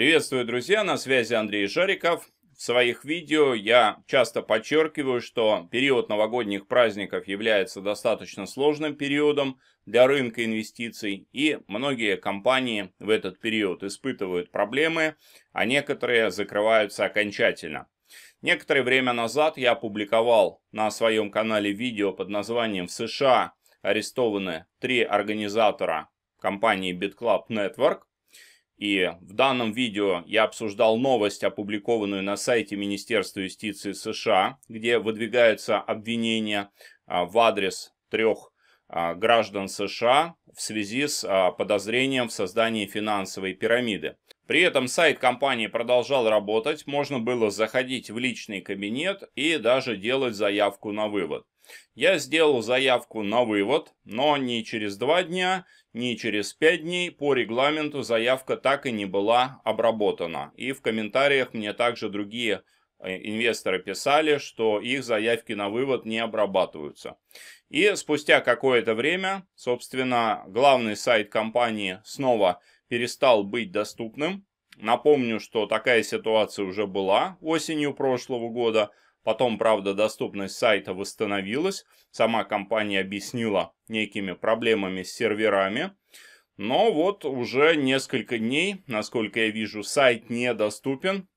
Приветствую, друзья, на связи Андрей Жариков. В своих видео я часто подчеркиваю, что период новогодних праздников является достаточно сложным периодом для рынка инвестиций, и многие компании в этот период испытывают проблемы, а некоторые закрываются окончательно. Некоторое время назад я опубликовал на своем канале видео под названием «В США арестованы три организатора компании BitClub Network», и в данном видео я обсуждал новость, опубликованную на сайте Министерства юстиции США, где выдвигаются обвинения а, в адрес трех а, граждан США в связи с а, подозрением в создании финансовой пирамиды. При этом сайт компании продолжал работать, можно было заходить в личный кабинет и даже делать заявку на вывод. Я сделал заявку на вывод, но ни через два дня, ни через пять дней по регламенту заявка так и не была обработана. И в комментариях мне также другие э, инвесторы писали, что их заявки на вывод не обрабатываются. И спустя какое-то время, собственно, главный сайт компании снова перестал быть доступным. Напомню, что такая ситуация уже была осенью прошлого года – Потом, правда, доступность сайта восстановилась. Сама компания объяснила некими проблемами с серверами. Но вот уже несколько дней, насколько я вижу, сайт недоступен.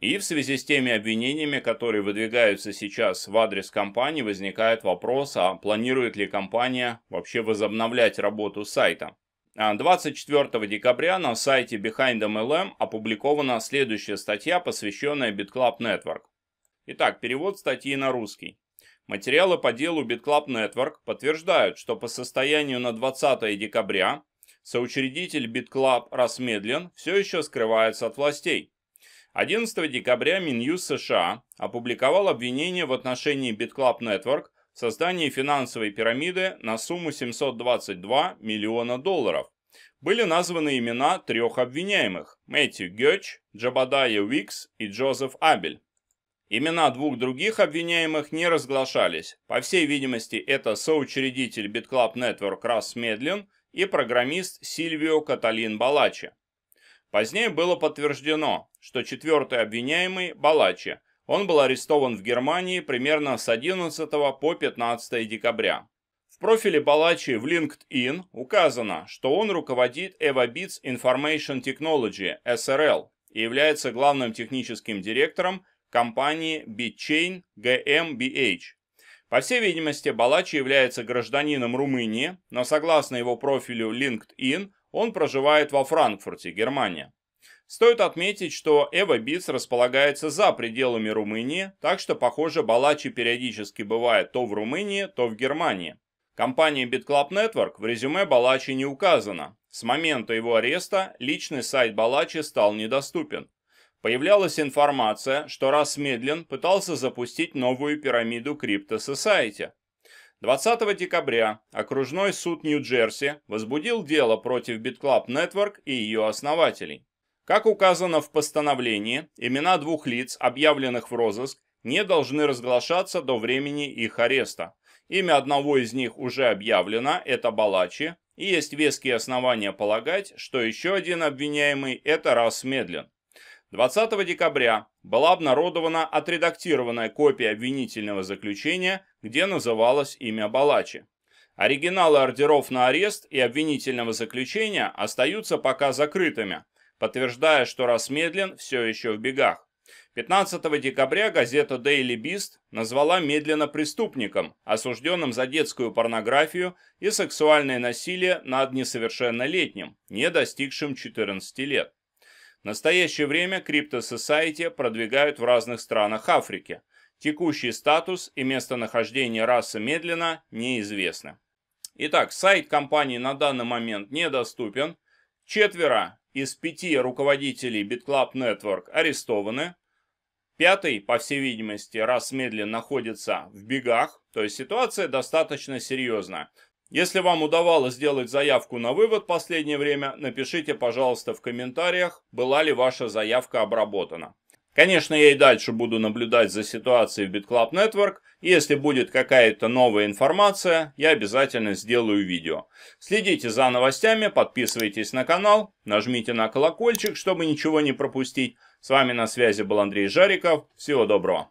И в связи с теми обвинениями, которые выдвигаются сейчас в адрес компании, возникает вопрос, а планирует ли компания вообще возобновлять работу сайта. 24 а декабря на сайте Behind MLM опубликована следующая статья, посвященная BitClub Network. Итак, перевод статьи на русский. Материалы по делу BitClub Network подтверждают, что по состоянию на 20 декабря соучредитель BitClub Расмедлен все еще скрывается от властей. 11 декабря Минюс США опубликовал обвинение в отношении BitClub Network в создании финансовой пирамиды на сумму 722 миллиона долларов. Были названы имена трех обвиняемых – Мэтью Гёч, Джабадая Уикс и Джозеф Абель. Имена двух других обвиняемых не разглашались. По всей видимости, это соучредитель BitClub Network Рас Медлин и программист Сильвио Каталин Балачи. Позднее было подтверждено, что четвертый обвиняемый – Балачи. Он был арестован в Германии примерно с 11 по 15 декабря. В профиле Балачи в LinkedIn указано, что он руководит Evobits Information Technology, SRL, и является главным техническим директором компании BitChain GmbH. По всей видимости, Балачи является гражданином Румынии, но согласно его профилю LinkedIn, он проживает во Франкфурте, Германия. Стоит отметить, что Эва Эвобиц располагается за пределами Румынии, так что, похоже, Балачи периодически бывает то в Румынии, то в Германии. Компания BitClub Network в резюме Балачи не указана. С момента его ареста личный сайт Балачи стал недоступен. Появлялась информация, что Расмедлин пытался запустить новую пирамиду Крипто Society. 20 декабря окружной суд Нью-Джерси возбудил дело против BitClub Network и ее основателей. Как указано в постановлении, имена двух лиц, объявленных в розыск, не должны разглашаться до времени их ареста. Имя одного из них уже объявлено, это Балачи, и есть веские основания полагать, что еще один обвиняемый – это Расмедлин. 20 декабря была обнародована отредактированная копия обвинительного заключения, где называлось имя Балачи. Оригиналы ордеров на арест и обвинительного заключения остаются пока закрытыми, подтверждая, что Расмедлин все еще в бегах. 15 декабря газета Daily Beast назвала Медленно преступником, осужденным за детскую порнографию и сексуальное насилие над несовершеннолетним, не достигшим 14 лет. В настоящее время криптососайти продвигают в разных странах Африки. Текущий статус и местонахождение расы медленно неизвестны. Итак, сайт компании на данный момент недоступен. Четверо из пяти руководителей BitClub Network арестованы. Пятый, по всей видимости, раз медленно находится в бегах, то есть ситуация достаточно серьезная. Если вам удавалось сделать заявку на вывод в последнее время, напишите, пожалуйста, в комментариях, была ли ваша заявка обработана. Конечно, я и дальше буду наблюдать за ситуацией в BitClub Network, если будет какая-то новая информация, я обязательно сделаю видео. Следите за новостями, подписывайтесь на канал, нажмите на колокольчик, чтобы ничего не пропустить. С вами на связи был Андрей Жариков, всего доброго.